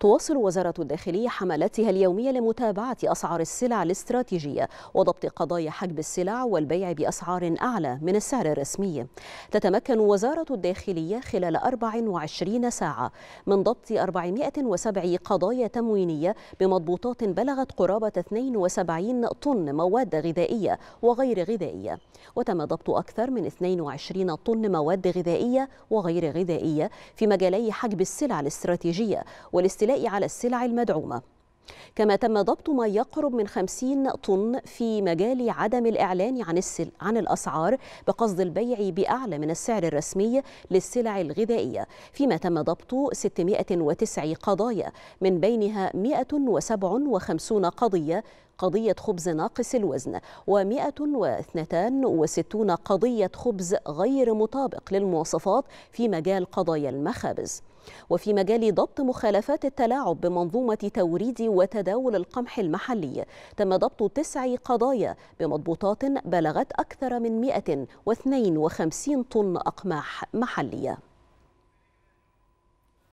تواصل وزارة الداخلية حملاتها اليومية لمتابعة أسعار السلع الاستراتيجية وضبط قضايا حجب السلع والبيع بأسعار أعلى من السعر الرسمي تتمكن وزارة الداخلية خلال 24 ساعة من ضبط 407 قضايا تموينية بمضبوطات بلغت قرابة 72 طن مواد غذائية وغير غذائية وتم ضبط أكثر من 22 طن مواد غذائية وغير غذائية في مجالي حجب السلع الاستراتيجية والاستيلاء الاستيلاء على السلع المدعومة كما تم ضبط ما يقرب من 50 طن في مجال عدم الإعلان عن السل... عن الأسعار بقصد البيع بأعلى من السعر الرسمي للسلع الغذائية فيما تم ضبط 609 قضايا من بينها 157 قضية قضية خبز ناقص الوزن و162 قضية خبز غير مطابق للمواصفات في مجال قضايا المخابز وفي مجال ضبط مخالفات التلاعب بمنظومة توريد وتداول القمح المحلي تم ضبط تسع قضايا بمضبوطات بلغت أكثر من 152 طن أقماح محلية